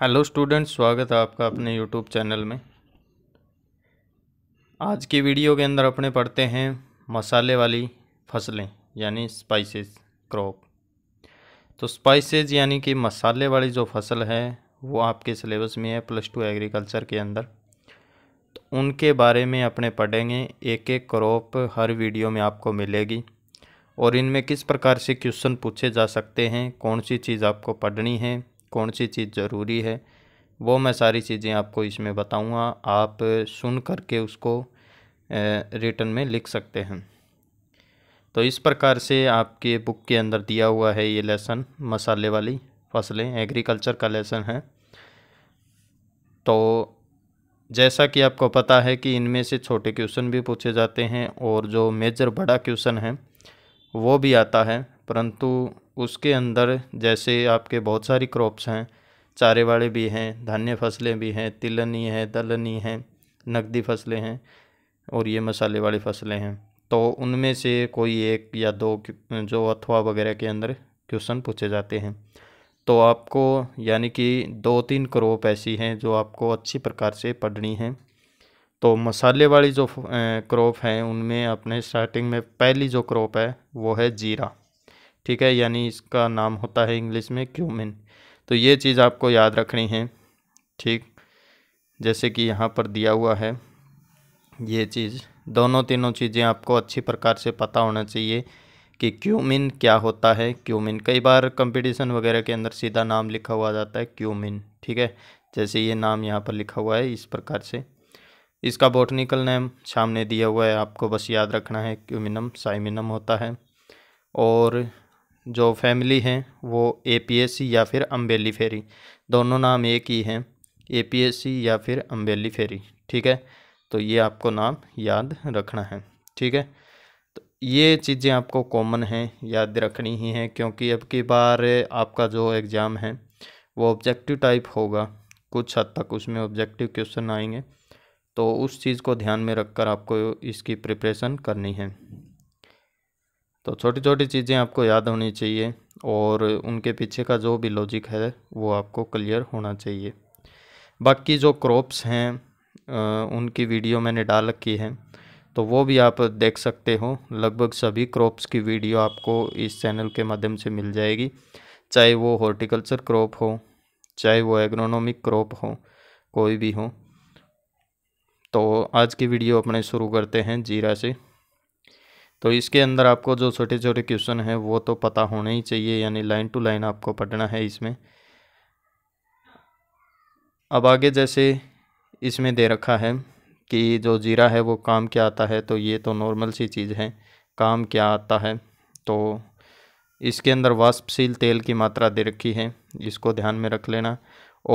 hello students स्वागत है आपका अपने यूट्यूब चैनल में आज की वीडियो के अंदर अपने पढ़ते हैं मसाले वाली फसलें यानी स्पाइसेस क्रॉप तो स्पाइसेस यानी कि मसाले वाली जो फसल है वो आपके सिलेबस में है प्लस टू एग्रीकल्चर के अंदर तो उनके बारे में अपने पढ़ेंगे एक एक क्रॉप हर वीडियो में आपको मिलेगी और इनमें किस प्रकार से क्वेश्चन पूछे जा सकते हैं कौन सी चीज़ आपको पढ़नी है कौन सी चीज़ ज़रूरी है वो मैं सारी चीज़ें आपको इसमें बताऊंगा आप सुन करके उसको रिटर्न में लिख सकते हैं तो इस प्रकार से आपके बुक के अंदर दिया हुआ है ये लेसन मसाले वाली फसलें एग्रीकल्चर का लेसन है तो जैसा कि आपको पता है कि इनमें से छोटे क्वेश्चन भी पूछे जाते हैं और जो मेजर बड़ा क्वेश्चन है वो भी आता है परंतु उसके अंदर जैसे आपके बहुत सारी क्रॉप्स हैं चारे वाले भी हैं धान्य फसलें भी हैं तिलनी है दलनी है नकदी फसलें हैं और ये मसाले वाली फसलें हैं तो उनमें से कोई एक या दो जो अथवा वगैरह के अंदर क्वेश्चन पूछे जाते हैं तो आपको यानी कि दो तीन क्रॉप ऐसी हैं जो आपको अच्छी प्रकार से पढ़नी है तो मसाले वाली जो क्रॉप हैं उनमें अपने स्टार्टिंग में पहली जो क्रॉप है वो है जीरा ठीक है यानी इसका नाम होता है इंग्लिश में क्यूमिन तो ये चीज़ आपको याद रखनी है ठीक जैसे कि यहाँ पर दिया हुआ है ये चीज़ दोनों तीनों चीज़ें आपको अच्छी प्रकार से पता होना चाहिए कि क्यूमिन क्या होता है क्यूमिन कई बार कंपटीशन वगैरह के अंदर सीधा नाम लिखा हुआ जाता है क्यूमिन ठीक है जैसे ये नाम यहाँ पर लिखा हुआ है इस प्रकार से इसका बोटनिकल नेम सामने दिया हुआ है आपको बस याद रखना है क्यूमिनम साइमिनम होता है और जो फैमिली हैं वो एपीएससी या फिर अम्बेली फेरी दोनों नाम एक ही हैं एपीएससी या फिर अम्बेली फेरी ठीक है तो ये आपको नाम याद रखना है ठीक है तो ये चीज़ें आपको कॉमन हैं याद रखनी ही हैं क्योंकि अब की बार आपका जो एग्ज़ाम है वो ऑब्जेक्टिव टाइप होगा कुछ हद तक उसमें ऑब्जेक्टिव क्वेश्चन आएंगे तो उस चीज़ को ध्यान में रखकर आपको इसकी प्रिपरेशन करनी है तो छोटी छोटी चीज़ें आपको याद होनी चाहिए और उनके पीछे का जो भी लॉजिक है वो आपको क्लियर होना चाहिए बाकी जो क्रॉप्स हैं उनकी वीडियो मैंने डाल रखी है तो वो भी आप देख सकते हो लगभग सभी क्रॉप्स की वीडियो आपको इस चैनल के माध्यम से मिल जाएगी चाहे वो हॉर्टिकल्चर क्रॉप हो चाहे वो एग्रोनॉमिक क्रॉप हो कोई भी हो तो आज की वीडियो अपने शुरू करते हैं जीरा से तो इसके अंदर आपको जो छोटे छोटे क्वेश्चन हैं वो तो पता होने ही चाहिए यानी लाइन टू लाइन आपको पढ़ना है इसमें अब आगे जैसे इसमें दे रखा है कि जो जीरा है वो काम क्या आता है तो ये तो नॉर्मल सी चीज़ है काम क्या आता है तो इसके अंदर वाष्पशील तेल की मात्रा दे रखी है इसको ध्यान में रख लेना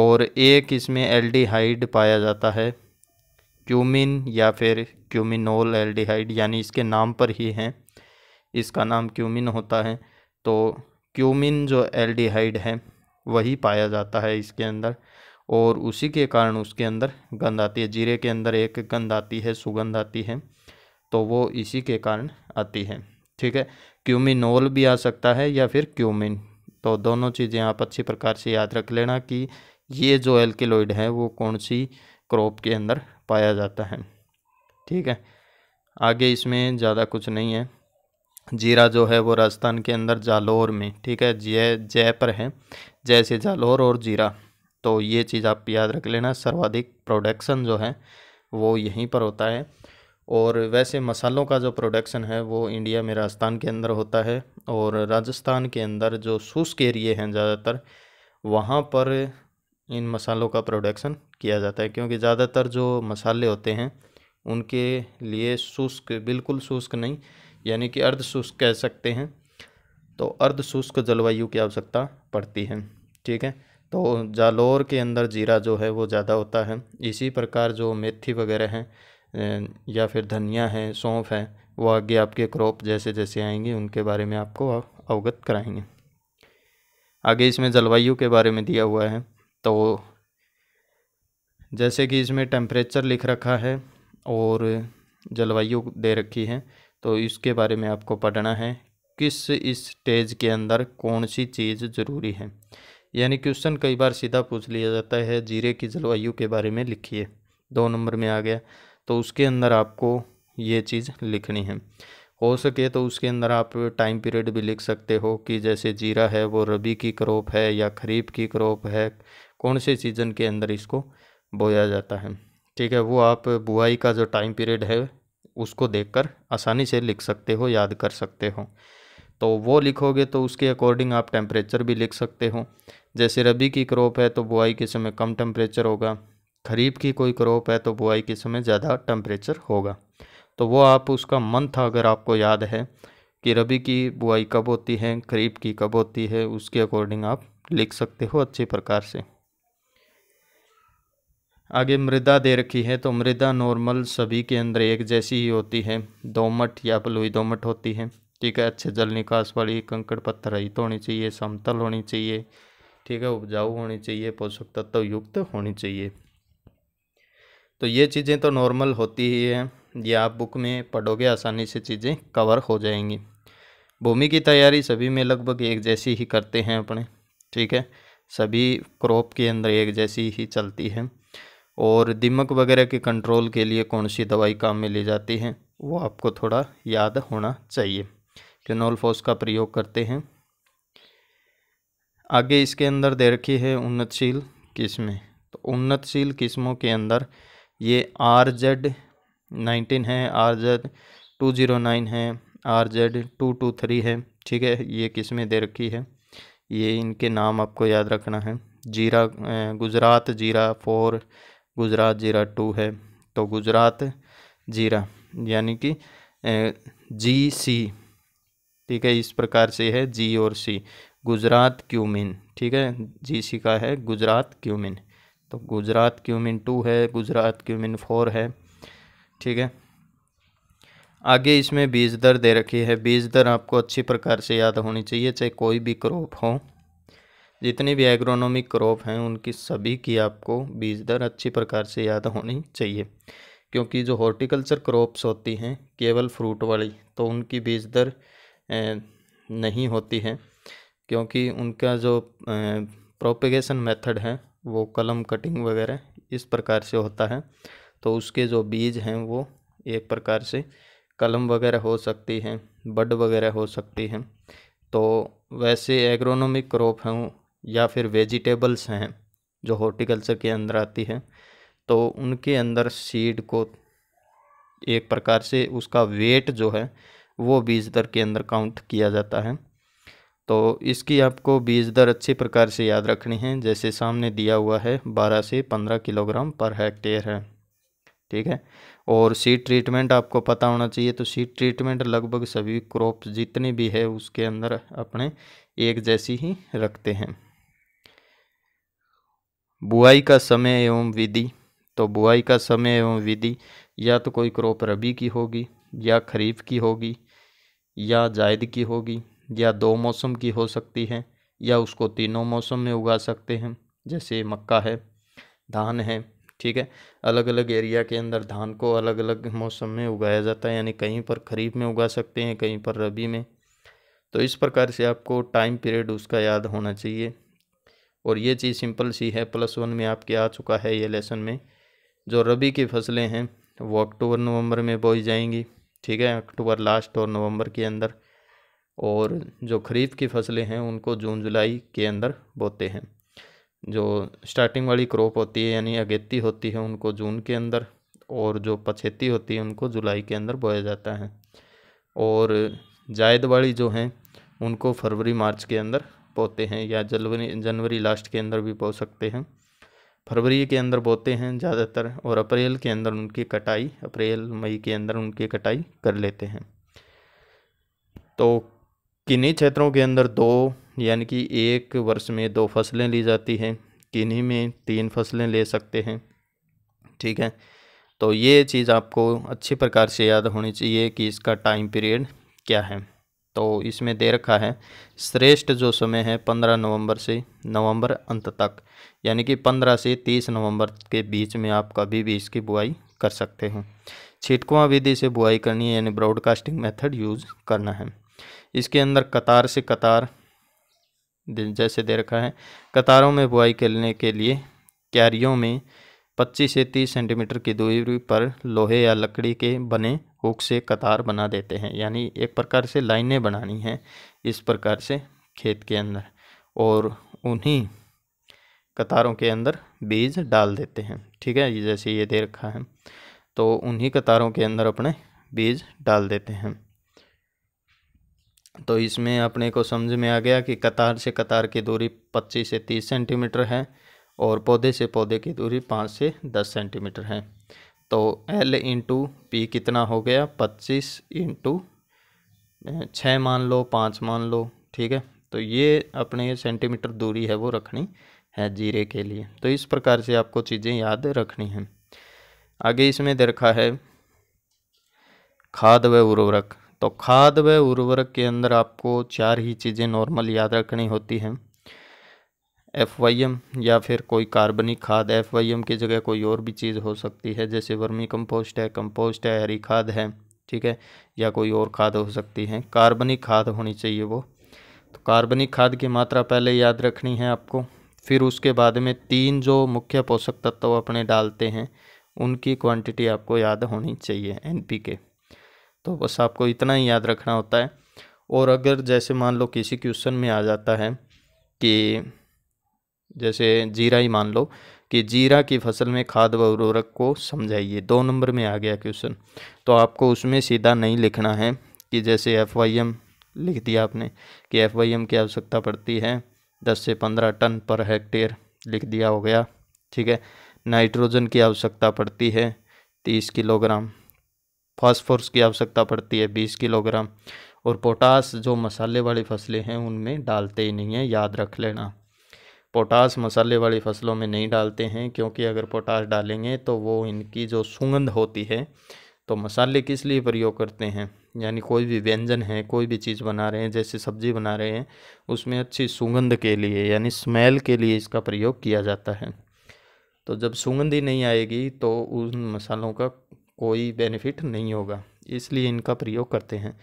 और एक इसमें एल्डिहाइड पाया जाता है क्यूमिन या फिर क्यूमिनोल एल्डिहाइड यानी इसके नाम पर ही हैं इसका नाम क्यूमिन होता है तो क्यूमिन जो एल्डिहाइड है वही पाया जाता है इसके अंदर और उसी के कारण उसके अंदर गंध आती है जीरे के अंदर एक गंध आती है सुगंध आती है तो वो इसी के कारण आती है ठीक है क्यूमिनोल भी आ सकता है या फिर क्यूमिन तो दोनों चीज़ें आप अच्छी प्रकार से याद रख लेना कि ये जो एल्किलोइड है वो कौन सी क्रॉप के अंदर पाया जाता है ठीक है आगे इसमें ज़्यादा कुछ नहीं है जीरा जो है वो राजस्थान के अंदर जालौर में ठीक है जय जय पर है जैसे जालोर जालौर और जीरा तो ये चीज़ आप याद रख लेना सर्वाधिक प्रोडक्शन जो है वो यहीं पर होता है और वैसे मसालों का जो प्रोडक्शन है वो इंडिया में राजस्थान के अंदर होता है और राजस्थान के अंदर जो शुष्क एरिए हैं ज़्यादातर वहाँ पर इन मसालों का प्रोडक्शन किया जाता है क्योंकि ज़्यादातर जो मसाले होते हैं उनके लिए शुष्क बिल्कुल शुष्क नहीं यानी कि अर्ध शुष्क कह सकते हैं तो अर्ध शुष्क जलवायु की आवश्यकता पड़ती है ठीक है तो जालोर के अंदर जीरा जो है वो ज़्यादा होता है इसी प्रकार जो मेथी वगैरह हैं या फिर धनिया है सौंफ है वो आगे आपके क्रॉप जैसे जैसे आएंगे उनके बारे में आपको अवगत कराएंगे आगे इसमें जलवायु के बारे में दिया हुआ है तो जैसे कि इसमें टेम्परेचर लिख रखा है और जलवायु दे रखी है तो इसके बारे में आपको पढ़ना है किस इस स्टेज के अंदर कौन सी चीज़ ज़रूरी है यानी क्वेश्चन कई बार सीधा पूछ लिया जाता है जीरे की जलवायु के बारे में लिखिए दो नंबर में आ गया तो उसके अंदर आपको ये चीज़ लिखनी है हो सके तो उसके अंदर आप टाइम पीरियड भी लिख सकते हो कि जैसे जीरा है वो रबी की क्रॉप है या खरीफ की क्रॉप है कौन से सीज़न के अंदर इसको बोया जाता है ठीक है वो आप बुआई का जो टाइम पीरियड है उसको देखकर आसानी से लिख सकते हो याद कर सकते हो तो वो लिखोगे तो उसके अकॉर्डिंग आप टेम्परेचर भी लिख सकते हो जैसे रबी की क्रॉप है तो बुआई के समय कम टेम्परेचर होगा खरीफ की कोई क्रॉप है तो बुआई के समय ज़्यादा टेम्परेचर होगा तो वो आप उसका मंथ अगर आपको याद है कि रबी की बुआई कब होती है खरीफ की कब होती है उसके अकॉर्डिंग आप लिख सकते हो अच्छे प्रकार से आगे मृदा दे रखी है तो मृदा नॉर्मल सभी के अंदर एक जैसी ही होती है दोमट या बलुई दोमट होती है ठीक है अच्छे जल निकास वाली कंकड़ पत्थर रहित तो होनी चाहिए समतल होनी चाहिए ठीक है उपजाऊ होनी चाहिए पोषक तत्व तो युक्त होनी चाहिए तो ये चीज़ें तो नॉर्मल होती ही है ये आप बुक में पढ़ोगे आसानी से चीज़ें कवर हो जाएंगी भूमि की तैयारी सभी में लगभग एक जैसी ही करते हैं अपने ठीक है सभी क्रॉप के अंदर एक जैसी ही चलती है और दिमक वगैरह के कंट्रोल के लिए कौन सी दवाई काम में ली जाती है वो आपको थोड़ा याद होना चाहिए फिनोलफोस का प्रयोग करते हैं आगे इसके अंदर दे रखी है उन्नतशील किस्में तो उन्नतशील किस्मों के अंदर ये आर जेड नाइनटीन है R Z two zero nine है R Z two two three है ठीक है ये किस्में दे रखी है ये इनके नाम आपको याद रखना है जीरा गुजरात जीरा फोर गुजरात जीरा टू है तो गुजरात जीरा यानी कि जी सी ठीक है इस प्रकार से है जी और सी गुजरात क्यूमिन ठीक है जी सी का है गुजरात क्यूमिन तो गुजरात क्यूमिन टू है गुजरात क्यूमिन फोर है ठीक है आगे इसमें बीज दर दे रखी है बीज दर आपको अच्छी प्रकार से याद होनी चाहिए चाहे कोई भी क्रॉप हो जितनी भी एग्रोनॉमिक क्रॉप हैं उनकी सभी की आपको बीज दर अच्छी प्रकार से याद होनी चाहिए क्योंकि जो हॉर्टिकल्चर क्रॉप्स होती हैं केवल फ्रूट वाली तो उनकी बीज दर नहीं होती है क्योंकि उनका जो प्रोपेगेशन मेथड है वो कलम कटिंग वगैरह इस प्रकार से होता है तो उसके जो बीज हैं वो एक प्रकार से कलम वगैरह हो सकती हैं बड वगैरह हो सकती हैं तो वैसे एग्रोनॉमिक क्रॉप हैं या फिर वेजिटेबल्स हैं जो हॉर्टिकल्चर के अंदर आती है तो उनके अंदर सीड को एक प्रकार से उसका वेट जो है वो बीज दर के अंदर काउंट किया जाता है तो इसकी आपको बीज दर अच्छे प्रकार से याद रखनी है जैसे सामने दिया हुआ है बारह से पंद्रह किलोग्राम पर हेक्टेयर है ठीक है और सीड ट्रीटमेंट आपको पता होना चाहिए तो सीड ट्रीटमेंट लगभग सभी क्रॉप जितने भी है उसके अंदर अपने एक जैसी ही रखते हैं बुआई का समय एवं विधि तो बुआई का समय एवं विधि या तो कोई क्रॉप रबी की होगी या खरीफ की होगी या जायद की होगी या दो मौसम की हो सकती है या उसको तीनों मौसम में उगा सकते हैं जैसे मक्का है धान है ठीक है अलग अलग एरिया के अंदर धान को अलग अलग मौसम में उगाया जाता है यानी कहीं पर खरीफ में उगा सकते हैं कहीं पर रबी में तो इस प्रकार से आपको टाइम पीरियड उसका याद होना चाहिए और ये चीज़ सिंपल सी है प्लस वन में आपके आ चुका है ये लेसन में जो रबी की फसलें हैं वो अक्टूबर नवंबर में बोई जाएंगी ठीक है अक्टूबर लास्ट और नवंबर के अंदर और जो खरीफ की फसलें हैं उनको जून जुलाई के अंदर बोते हैं जो स्टार्टिंग वाली क्रॉप होती है यानी अगेती होती है उनको जून के अंदर और जो पछेती होती है उनको जुलाई के अंदर बोया जाता है और जायद वाली जो हैं उनको फरवरी मार्च के अंदर बोते हैं या जनवरी जनवरी लास्ट के अंदर भी बो सकते हैं फरवरी के अंदर बोते हैं ज़्यादातर और अप्रैल के अंदर उनकी कटाई अप्रैल मई के अंदर उनकी कटाई कर लेते हैं तो किन्हीं क्षेत्रों के अंदर दो यानी कि एक वर्ष में दो फसलें ली जाती हैं किन्हीं में तीन फसलें ले सकते हैं ठीक है तो ये चीज़ आपको अच्छी प्रकार से याद होनी चाहिए कि इसका टाइम पीरियड क्या है तो इसमें दे रखा है श्रेष्ठ जो समय है पंद्रह नवंबर से नवंबर अंत तक यानी कि पंद्रह से तीस नवंबर के बीच में आप कभी भी इसकी बुआई कर सकते हो छिटकुआ विधि से बुआई करनी है यानी ब्रॉडकास्टिंग मेथड यूज़ करना है इसके अंदर कतार से कतार जैसे दे रखा है कतारों में बुआई करने के लिए क्यारियों में 25 से 30 सेंटीमीटर की दूरी पर लोहे या लकड़ी के बने हुक से कतार बना देते हैं यानी एक प्रकार से लाइनें बनानी हैं इस प्रकार से खेत के अंदर और उन्हीं कतारों के अंदर बीज डाल देते हैं ठीक है जैसे ये दे रखा है तो उन्हीं कतारों के अंदर अपने बीज डाल देते हैं तो इसमें अपने को समझ में आ गया कि कतार से कतार की दूरी 25 से 30 सेंटीमीटर है और पौधे से पौधे की दूरी 5 से 10 सेंटीमीटर है तो एल इंटू पी कितना हो गया पच्चीस इंटू छः मान लो पाँच मान लो ठीक है तो ये अपने सेंटीमीटर दूरी है वो रखनी है जीरे के लिए तो इस प्रकार से आपको चीज़ें याद रखनी हैं आगे इसमें देखा है खाद व उर्वरक तो खाद व उर्वरक के अंदर आपको चार ही चीज़ें नॉर्मल याद रखनी होती हैं एफ वाई एम या फिर कोई कार्बनिक खाद एफ वाई एम की जगह कोई और भी चीज़ हो सकती है जैसे वर्मी कंपोस्ट है कंपोस्ट है हरी खाद है ठीक है या कोई और खाद हो सकती है कार्बनिक खाद होनी चाहिए वो तो कार्बनिक खाद की मात्रा पहले याद रखनी है आपको फिर उसके बाद में तीन जो मुख्य पोषक तत्व अपने डालते हैं उनकी क्वांटिटी आपको याद होनी चाहिए एनपीके तो बस आपको इतना ही याद रखना होता है और अगर जैसे मान लो किसी क्वेश्चन में आ जाता है कि जैसे जीरा ही मान लो कि जीरा की फसल में खाद व उर्वरक को समझाइए दो नंबर में आ गया क्वेश्चन तो आपको उसमें सीधा नहीं लिखना है कि जैसे एफ वाई एम लिख दिया आपने कि एफ वाई एम की आवश्यकता पड़ती है दस से पंद्रह टन पर हेक्टेयर लिख दिया हो गया ठीक है नाइट्रोजन की आवश्यकता पड़ती है तीस किलोग्राम फॉस्फोर्स की आवश्यकता पड़ती है बीस किलोग्राम और पोटास जो मसाले वाली फसलें हैं उनमें डालते ही नहीं हैं याद रख लेना पोटास मसाले वाली फसलों में नहीं डालते हैं क्योंकि अगर पोटास डालेंगे तो वो इनकी जो सुगंध होती है तो मसाले किस लिए प्रयोग करते हैं यानी कोई भी व्यंजन है कोई भी चीज़ बना रहे हैं जैसे सब्जी बना रहे हैं उसमें अच्छी सुगंध के लिए यानी स्मेल के लिए इसका प्रयोग किया जाता है तो जब सुगंध ही नहीं आएगी तो उन मसालों का कोई बेनिफिट नहीं होगा इसलिए इनका प्रयोग करते हैं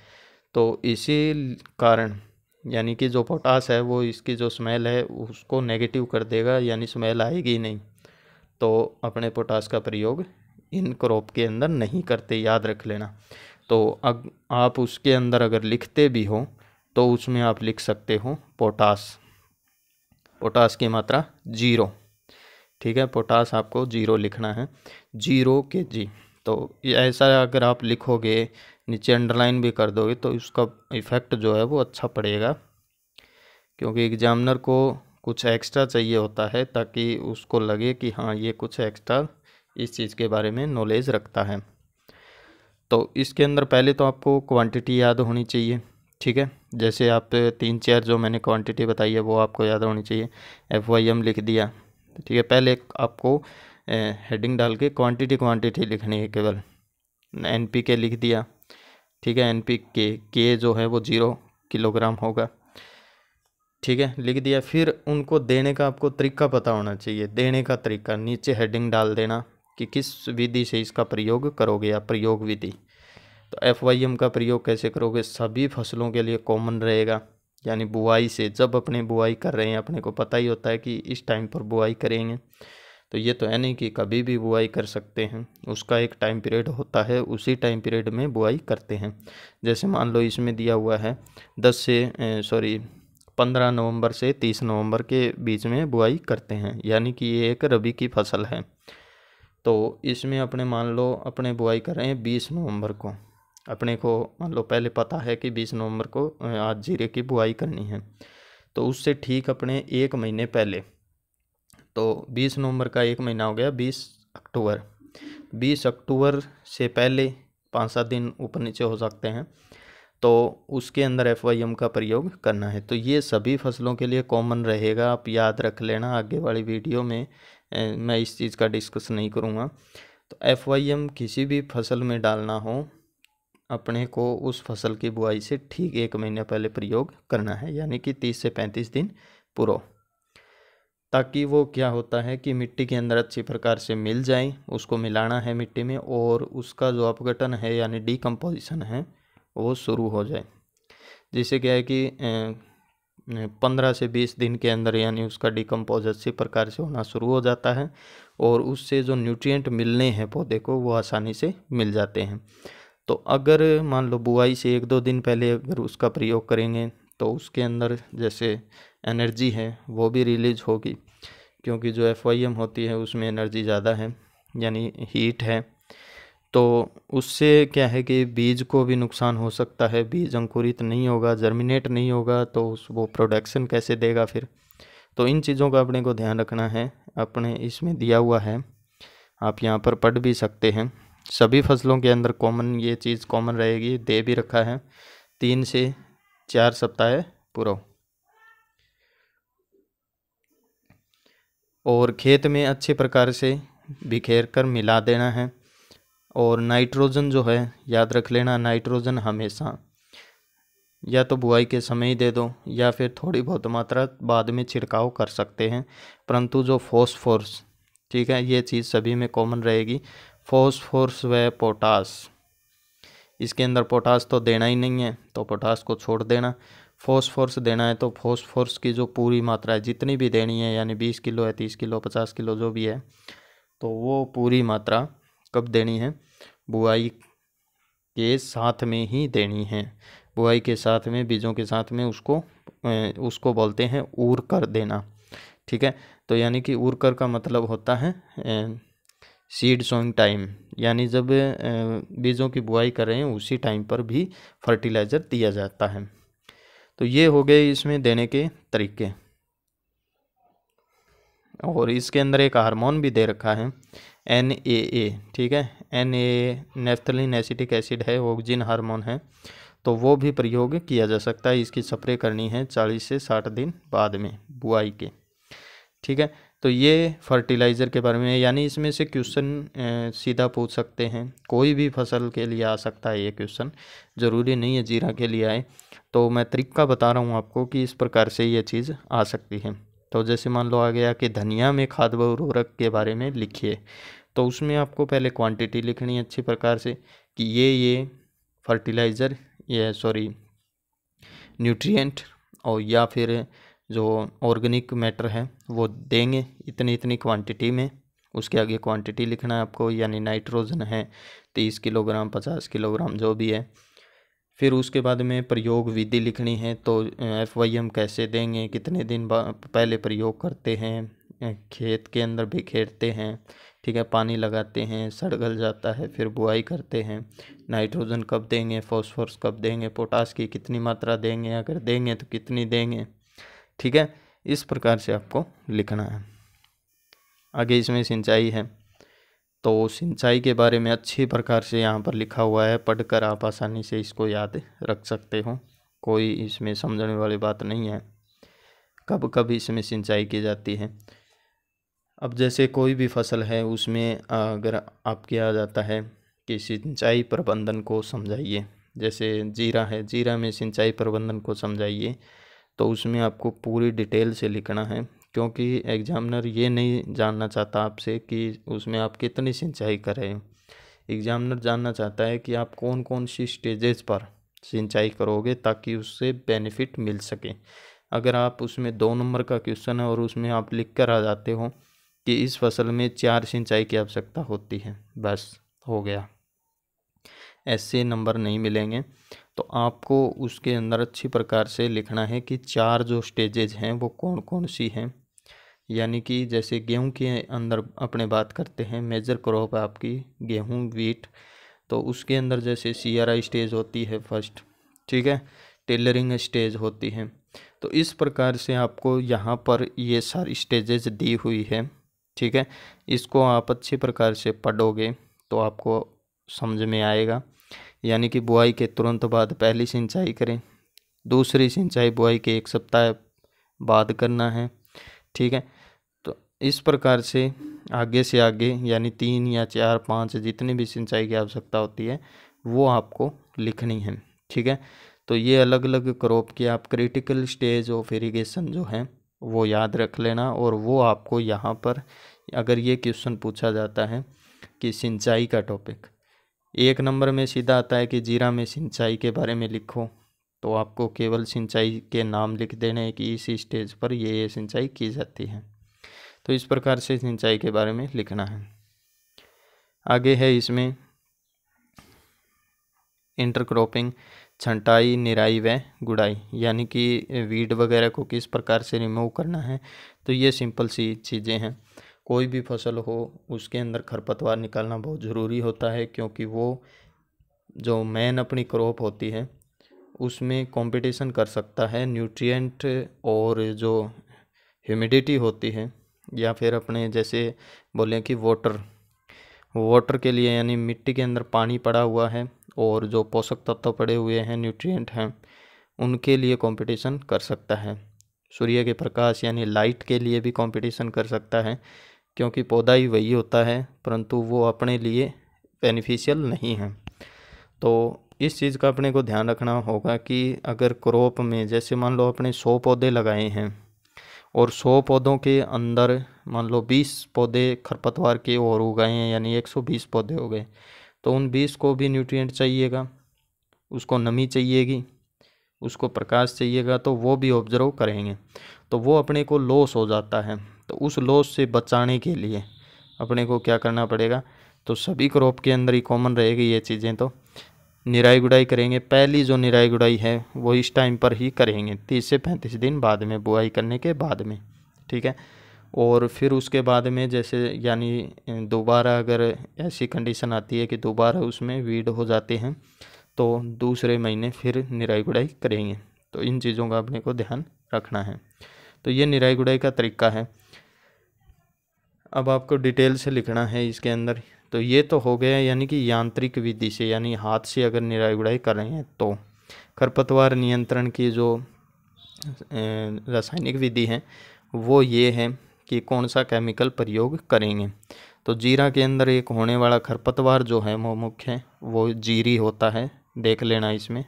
तो इसी कारण यानी कि जो पोटास है वो इसकी जो स्मेल है उसको नेगेटिव कर देगा यानी स्मेल आएगी नहीं तो अपने पोटास का प्रयोग इन क्रॉप के अंदर नहीं करते याद रख लेना तो अग आप उसके अंदर अगर लिखते भी हो तो उसमें आप लिख सकते हो पोटास पोटास की मात्रा जीरो ठीक है पोटास आपको जीरो लिखना है जीरो के जी तो ऐसा अगर आप लिखोगे नीचे अंडरलाइन भी कर दोगे तो उसका इफ़ेक्ट जो है वो अच्छा पड़ेगा क्योंकि एग्ज़ामिनर को कुछ एक्स्ट्रा चाहिए होता है ताकि उसको लगे कि हाँ ये कुछ एक्स्ट्रा इस चीज़ के बारे में नॉलेज रखता है तो इसके अंदर पहले तो आपको क्वांटिटी याद होनी चाहिए ठीक है जैसे आप तीन चार जो मैंने क्वांटिटी बताई है वो आपको याद होनी चाहिए एफ वाई एम लिख दिया ठीक है पहले आपको हेडिंग डाल के क्वांटिटी क्वांटिटी लिखनी है केवल एन पी के लिख दिया ठीक है एन पी के के जो है वो जीरो किलोग्राम होगा ठीक है लिख दिया फिर उनको देने का आपको तरीका पता होना चाहिए देने का तरीका नीचे हेडिंग डाल देना कि किस विधि से इसका प्रयोग करोगे या प्रयोग विधि तो एफ वाई एम का प्रयोग कैसे करोगे सभी फसलों के लिए कॉमन रहेगा यानी बुआई से जब अपने बुआई कर रहे हैं अपने को पता ही होता है कि इस टाइम पर बुआई करेंगे तो ये तो है नहीं कि कभी भी बुआई कर सकते हैं उसका एक टाइम पीरियड होता है उसी टाइम पीरियड में बुआई करते हैं जैसे मान लो इसमें दिया हुआ है दस से सॉरी पंद्रह नवंबर से तीस नवंबर के बीच में बुआई करते हैं यानी कि ये एक रबी की फसल है तो इसमें अपने मान लो अपने बुआई कर रहे हैं बीस नवंबर को अपने को मान लो पहले पता है कि बीस नवंबर को आज जीरे की बुआई करनी है तो उससे ठीक अपने एक महीने पहले तो बीस नवंबर का एक महीना हो गया बीस अक्टूबर बीस अक्टूबर से पहले पाँच सात दिन ऊपर नीचे हो सकते हैं तो उसके अंदर एफ वाई एम का प्रयोग करना है तो ये सभी फसलों के लिए कॉमन रहेगा आप याद रख लेना आगे वाली वीडियो में ए, मैं इस चीज़ का डिस्कस नहीं करूँगा तो एफ वाई एम किसी भी फसल में डालना हो अपने को उस फसल की बुआई से ठीक एक महीने पहले प्रयोग करना है यानी कि तीस से पैंतीस दिन पूरा ताकि वो क्या होता है कि मिट्टी के अंदर अच्छी प्रकार से मिल जाए उसको मिलाना है मिट्टी में और उसका जो अपघटन है यानी डिकम्पोजिशन है वो शुरू हो जाए जिससे क्या है कि पंद्रह से बीस दिन के अंदर यानी उसका डिकम्पोज अच्छी प्रकार से होना शुरू हो जाता है और उससे जो न्यूट्रिएंट मिलने हैं पौधे को वो आसानी से मिल जाते हैं तो अगर मान लो बुआई से एक दो दिन पहले अगर उसका प्रयोग करेंगे तो उसके अंदर जैसे एनर्जी है वो भी रिलीज होगी क्योंकि जो एफ होती है उसमें एनर्जी ज़्यादा है यानी हीट है तो उससे क्या है कि बीज को भी नुकसान हो सकता है बीज अंकुरित नहीं होगा जर्मिनेट नहीं होगा तो उस वो प्रोडक्शन कैसे देगा फिर तो इन चीज़ों का अपने को ध्यान रखना है अपने इसमें दिया हुआ है आप यहाँ पर पढ़ भी सकते हैं सभी फसलों के अंदर कॉमन ये चीज़ कॉमन रहेगी दे भी रखा है तीन से चार सप्ताह पूरा और खेत में अच्छे प्रकार से बिखेर कर मिला देना है और नाइट्रोजन जो है याद रख लेना नाइट्रोजन हमेशा या तो बुआई के समय ही दे दो या फिर थोड़ी बहुत मात्रा बाद में छिड़काव कर सकते हैं परंतु जो फोस्फोर्स ठीक है ये चीज़ सभी में कॉमन रहेगी फोस्फोर्स व पोटास इसके अंदर पोटास तो देना ही नहीं है तो पोटास को छोड़ देना फोस्फोर्स देना है तो फोस्फोर्स की जो पूरी मात्रा है जितनी भी देनी है यानी बीस किलो है तीस किलो पचास किलो जो भी है तो वो पूरी मात्रा कब देनी है बुआई के साथ में ही देनी है बुआई के साथ में बीजों के साथ में उसको उसको बोलते हैं ऊर कर देना ठीक है तो यानी कि ऊर कर का मतलब होता है सीड सोइंग टाइम यानी जब बीजों की बुआई कर रहे हैं उसी टाइम पर भी फर्टिलाइज़र दिया जाता है तो ये हो गए इसमें देने के तरीके और इसके अंदर एक हार्मोन भी दे रखा है एन ए ए ठीक है N A naphthalene acetic acid है जिन हार्मोन है तो वो भी प्रयोग किया जा सकता है इसकी स्प्रे करनी है चालीस से साठ दिन बाद में बुआई के ठीक है तो ये फर्टिलाइज़र के बारे में यानी इसमें से क्वेश्चन सीधा पूछ सकते हैं कोई भी फसल के लिए आ सकता है ये क्वेश्चन ज़रूरी नहीं है जीरा के लिए आए तो मैं तरीका बता रहा हूँ आपको कि इस प्रकार से ये चीज़ आ सकती है तो जैसे मान लो आ गया कि धनिया में खाद व उर्वरक के बारे में लिखिए तो उसमें आपको पहले क्वांटिटी लिखनी है अच्छी प्रकार से कि ये ये फर्टिलाइज़र ये सॉरी न्यूट्रिएंट और या फिर जो ऑर्गेनिक मैटर है वो देंगे इतनी इतनी क्वांटिटी में उसके आगे क्वांटिटी लिखना है आपको यानी नाइट्रोजन है तीस किलोग्राम पचास किलोग्राम जो भी है फिर उसके बाद में प्रयोग विधि लिखनी है तो एफ वाई एम कैसे देंगे कितने दिन पहले प्रयोग करते हैं खेत के अंदर बिखेरते हैं ठीक है पानी लगाते हैं सड़गल जाता है फिर बुआई करते हैं नाइट्रोजन कब देंगे फॉस्फोरस कब देंगे पोटास की कितनी मात्रा देंगे अगर देंगे तो कितनी देंगे ठीक है इस प्रकार से आपको लिखना है आगे इसमें सिंचाई है तो सिंचाई के बारे में अच्छी प्रकार से यहाँ पर लिखा हुआ है पढ़कर आप आसानी से इसको याद रख सकते हो कोई इसमें समझने वाली बात नहीं है कब कब इसमें सिंचाई की जाती है अब जैसे कोई भी फसल है उसमें अगर आपके आ जाता है कि सिंचाई प्रबंधन को समझाइए जैसे जीरा है जीरा में सिंचाई प्रबंधन को समझाइए तो उसमें आपको पूरी डिटेल से लिखना है क्योंकि एग्जामिनर ये नहीं जानना चाहता आपसे कि उसमें आप कितनी सिंचाई करें एग्जामिनर जानना चाहता है कि आप कौन कौन सी स्टेजेस पर सिंचाई करोगे ताकि उससे बेनिफिट मिल सके अगर आप उसमें दो नंबर का क्वेश्चन है और उसमें आप लिख कर आ जाते हो कि इस फसल में चार सिंचाई की आवश्यकता होती है बस हो गया ऐसे नंबर नहीं मिलेंगे तो आपको उसके अंदर अच्छी प्रकार से लिखना है कि चार जो स्टेजेज हैं वो कौन कौन सी हैं यानी कि जैसे गेहूं के अंदर अपने बात करते हैं मेजर क्रॉप आपकी गेहूं वीट तो उसके अंदर जैसे आई स्टेज होती है फर्स्ट ठीक है टेलरिंग स्टेज होती है तो इस प्रकार से आपको यहाँ पर ये सारी स्टेजेस दी हुई है ठीक है इसको आप अच्छी प्रकार से पढ़ोगे तो आपको समझ में आएगा यानी कि बुआई के तुरंत बाद पहली सिंचाई करें दूसरी सिंचाई बुआई के एक सप्ताह बाद करना है ठीक है तो इस प्रकार से आगे से आगे यानी तीन या चार पाँच जितनी भी सिंचाई की आवश्यकता होती है वो आपको लिखनी है ठीक है तो ये अलग अलग क्रॉप की आप क्रिटिकल स्टेज ऑफ इरीगेशन जो है वो याद रख लेना और वो आपको यहाँ पर अगर ये क्वेश्चन पूछा जाता है कि सिंचाई का टॉपिक एक नंबर में सीधा आता है कि जीरा में सिंचाई के बारे में लिखो तो आपको केवल सिंचाई के नाम लिख देने हैं कि इस स्टेज पर ये ये सिंचाई की जाती है तो इस प्रकार से सिंचाई के बारे में लिखना है आगे है इसमें इंटरक्रॉपिंग छंटाई निराई व गुड़ाई यानी कि वीड वगैरह को किस प्रकार से रिमूव करना है तो ये सिंपल सी चीज़ें हैं कोई भी फसल हो उसके अंदर खरपतवार निकालना बहुत ज़रूरी होता है क्योंकि वो जो मेन अपनी क्रॉप होती है उसमें कंपटीशन कर सकता है न्यूट्रिएंट और जो ह्यूमिडिटी होती है या फिर अपने जैसे बोलें कि वाटर वाटर के लिए यानी मिट्टी के अंदर पानी पड़ा हुआ है और जो पोषक तत्व पड़े हुए हैं न्यूट्रिएंट हैं उनके लिए कंपटीशन कर सकता है सूर्य के प्रकाश यानी लाइट के लिए भी कंपटीशन कर सकता है क्योंकि पौधा ही वही होता है परंतु वो अपने लिए बेनिफिशियल नहीं है तो इस चीज़ का अपने को ध्यान रखना होगा कि अगर क्रॉप में जैसे मान लो अपने सौ पौधे लगाए हैं और सौ पौधों के अंदर मान लो बीस पौधे खरपतवार के और उगाए हैं यानी एक सौ बीस पौधे हो गए तो उन बीस को भी न्यूट्रिएंट चाहिएगा उसको नमी चाहिएगी उसको प्रकाश चाहिएगा तो वो भी ऑब्जर्व करेंगे तो वो अपने को लॉस हो जाता है तो उस लॉस से बचाने के लिए अपने को क्या करना पड़ेगा तो सभी क्रॉप के अंदर ही कॉमन रहेगी ये चीज़ें तो निराई गुड़ाई करेंगे पहली जो निराई गुड़ाई है वो इस टाइम पर ही करेंगे तीस से पैंतीस दिन बाद में बुआई करने के बाद में ठीक है और फिर उसके बाद में जैसे यानी दोबारा अगर ऐसी कंडीशन आती है कि दोबारा उसमें वीड हो जाते हैं तो दूसरे महीने फिर निराई गुड़ाई करेंगे तो इन चीज़ों का अपने को ध्यान रखना है तो ये निराई गुड़ाई का तरीका है अब आपको डिटेल से लिखना है इसके अंदर तो ये तो हो गया यानी कि यांत्रिक विधि से यानी हाथ से अगर निराई गुड़ाई कर रहे हैं तो खरपतवार नियंत्रण की जो रासायनिक विधि है वो ये है कि कौन सा केमिकल प्रयोग करेंगे तो जीरा के अंदर एक होने वाला खरपतवार जो है वो मुख्य है वो जीरी होता है देख लेना इसमें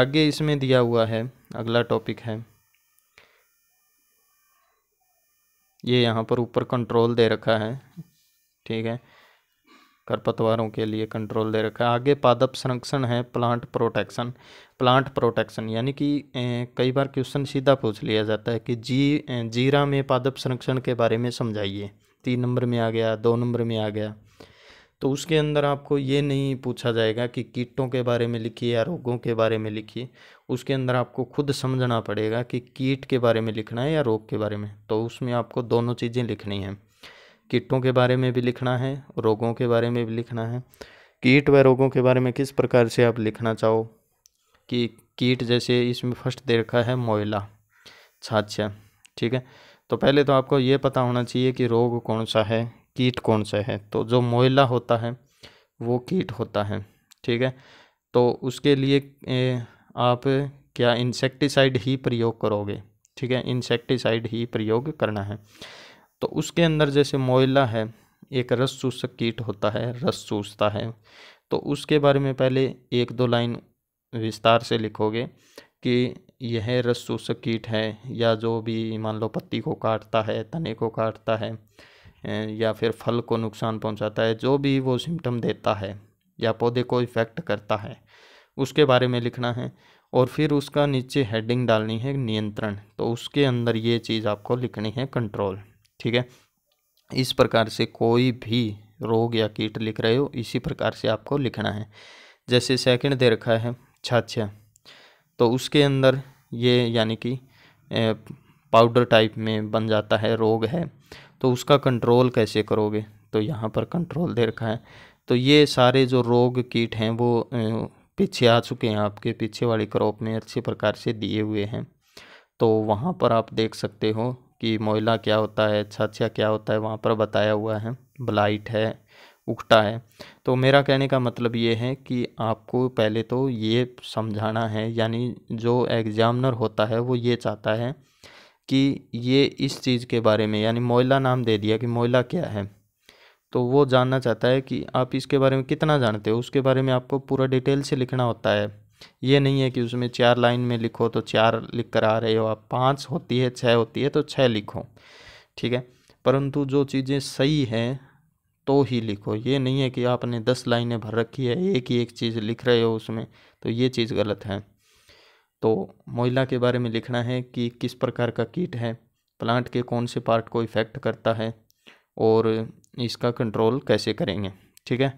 आगे इसमें दिया हुआ है अगला टॉपिक है ये यहाँ पर ऊपर कंट्रोल दे रखा है ठीक है खरपतवारों के लिए कंट्रोल दे रखा है आगे पादप संरक्षण है प्लांट प्रोटेक्शन प्लांट प्रोटेक्शन यानी कि कई बार क्वेश्चन सीधा पूछ लिया जाता है कि जी जीरा में पादप संरक्षण के बारे में समझाइए तीन नंबर में आ गया दो नंबर में आ गया तो उसके अंदर आपको ये नहीं पूछा जाएगा कि कीटों के बारे में लिखिए या रोगों के बारे में लिखिए उसके अंदर आपको खुद समझना पड़ेगा कि कीट के बारे में लिखना है या रोग के बारे में तो उसमें आपको दोनों चीज़ें लिखनी हैं कीटों के बारे में भी लिखना है रोगों के बारे में भी लिखना है कीट व रोगों के बारे में किस प्रकार से आप लिखना चाहो कि कीट जैसे इसमें फर्स्ट दे रखा है मोयला छाछा ठीक है तो पहले तो आपको ये पता होना चाहिए कि रोग कौन सा है कीट कौन सा है तो जो मोयला होता है वो कीट होता है ठीक है तो उसके लिए आप क्या इंसेक्टिसाइड ही प्रयोग करोगे ठीक है इंसेक्टिसाइड ही प्रयोग करना है तो उसके अंदर जैसे मोयला है एक रस चूसक कीट होता है रस चूसता है तो उसके बारे में पहले एक दो लाइन विस्तार से लिखोगे कि यह रस चूसक कीट है या जो भी मान लो पत्ती को काटता है तने को काटता है या फिर फल को नुकसान पहुंचाता है जो भी वो सिम्टम देता है या पौधे को इफ़ेक्ट करता है उसके बारे में लिखना है और फिर उसका नीचे हेडिंग डालनी है नियंत्रण तो उसके अंदर ये चीज़ आपको लिखनी है कंट्रोल ठीक है इस प्रकार से कोई भी रोग या कीट लिख रहे हो इसी प्रकार से आपको लिखना है जैसे सेकंड दे रखा है छाछा तो उसके अंदर ये यानी कि पाउडर टाइप में बन जाता है रोग है तो उसका कंट्रोल कैसे करोगे तो यहाँ पर कंट्रोल दे रखा है तो ये सारे जो रोग कीट हैं वो पीछे आ चुके हैं आपके पीछे वाली क्रॉप में अच्छे प्रकार से दिए हुए हैं तो वहाँ पर आप देख सकते हो कि मोयला क्या होता है छाछिया क्या होता है वहाँ पर बताया हुआ है ब्लाइट है उखटा है तो मेरा कहने का मतलब ये है कि आपको पहले तो ये समझाना है यानी जो एग्जामिनर होता है वो ये चाहता है कि ये इस चीज़ के बारे में यानी मोयला नाम दे दिया कि मोयला क्या है तो वो जानना चाहता है कि आप इसके बारे में कितना जानते हो उसके बारे में आपको पूरा डिटेल से लिखना होता है ये नहीं है कि उसमें चार लाइन में लिखो तो चार लिख कर आ रहे हो आप पाँच होती है छः होती है तो छः लिखो ठीक है परंतु जो चीज़ें सही हैं तो ही लिखो ये नहीं है कि आपने दस लाइनें भर रखी है एक ही एक चीज़ लिख रहे हो उसमें तो ये चीज़ गलत है तो मोइला के बारे में लिखना है कि किस प्रकार का कीट है प्लांट के कौन से पार्ट को इफ़ेक्ट करता है और इसका कंट्रोल कैसे करेंगे ठीक है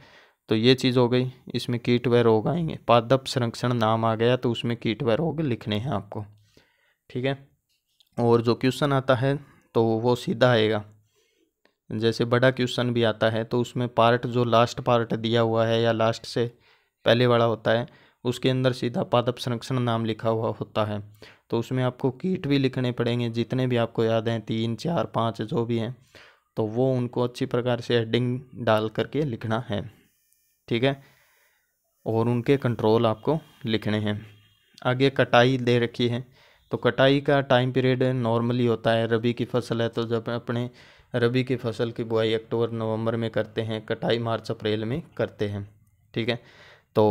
तो ये चीज़ हो गई इसमें कीट व रोग आएंगे पादप संरक्षण नाम आ गया तो उसमें व रोग लिखने हैं आपको ठीक है और जो क्वेश्चन आता है तो वो सीधा आएगा जैसे बड़ा क्वेश्चन भी आता है तो उसमें पार्ट जो लास्ट पार्ट दिया हुआ है या लास्ट से पहले वाला होता है उसके अंदर सीधा पादप संरक्षण नाम लिखा हुआ होता है तो उसमें आपको कीट भी लिखने पड़ेंगे जितने भी आपको याद हैं तीन चार पाँच जो भी हैं तो वो उनको अच्छी प्रकार से हेडिंग डाल करके लिखना है ठीक है और उनके कंट्रोल आपको लिखने हैं आगे कटाई दे रखी है तो कटाई का टाइम पीरियड नॉर्मली होता है रबी की फसल है तो जब अपने रबी की फसल की बुआई अक्टूबर नवंबर में करते हैं कटाई मार्च अप्रैल में करते हैं ठीक है तो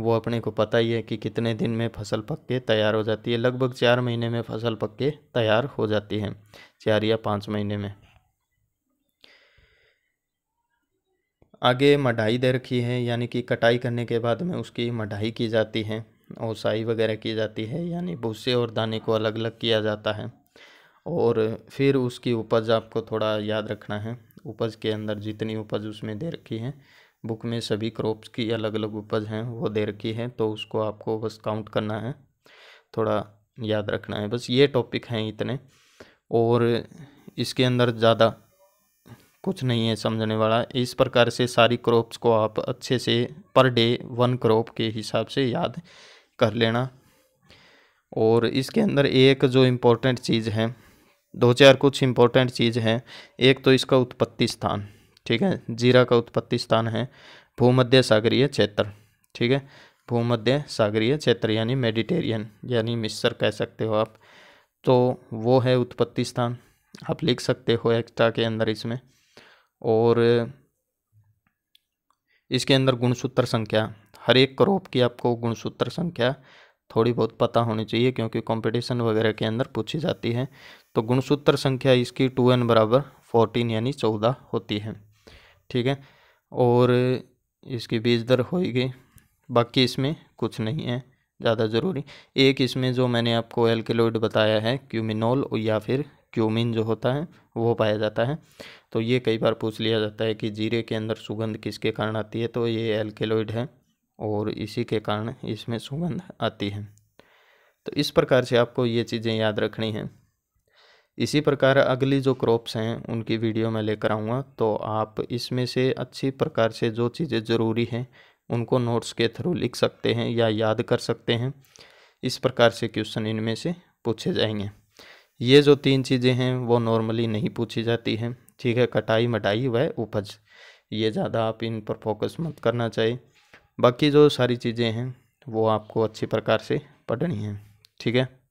वो अपने को पता ही है कि कितने दिन में फसल पक के तैयार हो जाती है लगभग चार महीने में फसल पक के तैयार हो जाती है चार या पाँच महीने में आगे मढ़ाई दे रखी है यानी कि कटाई करने के बाद में उसकी मढ़ाई की जाती है ओसाई वगैरह की जाती है यानी भूसे और दाने को अलग अलग किया जाता है और फिर उसकी उपज आपको थोड़ा याद रखना है उपज के अंदर जितनी उपज उसमें दे रखी है बुक में सभी क्रॉप्स की अलग अलग उपज हैं वो दे रखी है तो उसको आपको बस काउंट करना है थोड़ा याद रखना है बस ये टॉपिक हैं इतने और इसके अंदर ज़्यादा कुछ नहीं है समझने वाला इस प्रकार से सारी क्रॉप्स को आप अच्छे से पर डे वन क्रॉप के हिसाब से याद कर लेना और इसके अंदर एक जो इम्पोर्टेंट चीज़ है दो चार कुछ इम्पोर्टेंट चीज़ है एक तो इसका उत्पत्ति स्थान ठीक है जीरा का उत्पत्ति स्थान है भूमध्य सागरीय क्षेत्र ठीक है भूमध्य सागरीय क्षेत्र यानी मेडिटेरियन यानी मिस्र कह सकते हो आप तो वो है उत्पत्ति स्थान आप लिख सकते हो एक्स्ट्रा के अंदर इसमें और इसके अंदर गुणसूत्र संख्या हर एक क्रॉप की आपको गुणसूत्र संख्या थोड़ी बहुत पता होनी चाहिए क्योंकि कंपटीशन वगैरह के अंदर पूछी जाती है तो गुणसूत्र संख्या इसकी टू एन बराबर फोर्टीन यानी चौदह होती है ठीक है और इसकी बीज दर होगी बाकी इसमें कुछ नहीं है ज़्यादा ज़रूरी एक इसमें जो मैंने आपको एल्केलोइड बताया है क्यूमिनोल या फिर क्यूमिन जो होता है वो पाया जाता है तो ये कई बार पूछ लिया जाता है कि जीरे के अंदर सुगंध किसके कारण आती है तो ये एल्केलोइड है और इसी के कारण इसमें सुगंध आती है तो इस प्रकार से आपको ये चीज़ें याद रखनी हैं इसी प्रकार अगली जो क्रॉप्स हैं उनकी वीडियो मैं लेकर आऊँगा तो आप इसमें से अच्छी प्रकार से जो चीज़ें ज़रूरी हैं उनको नोट्स के थ्रू लिख सकते हैं या याद कर सकते हैं इस प्रकार से क्वेश्चन इनमें से पूछे जाएंगे ये जो तीन चीज़ें हैं वो नॉर्मली नहीं पूछी जाती हैं ठीक है कटाई मटाई व उपज ये ज़्यादा आप इन पर फोकस मत करना चाहिए बाकी जो सारी चीज़ें हैं वो आपको अच्छी प्रकार से पढ़नी है ठीक है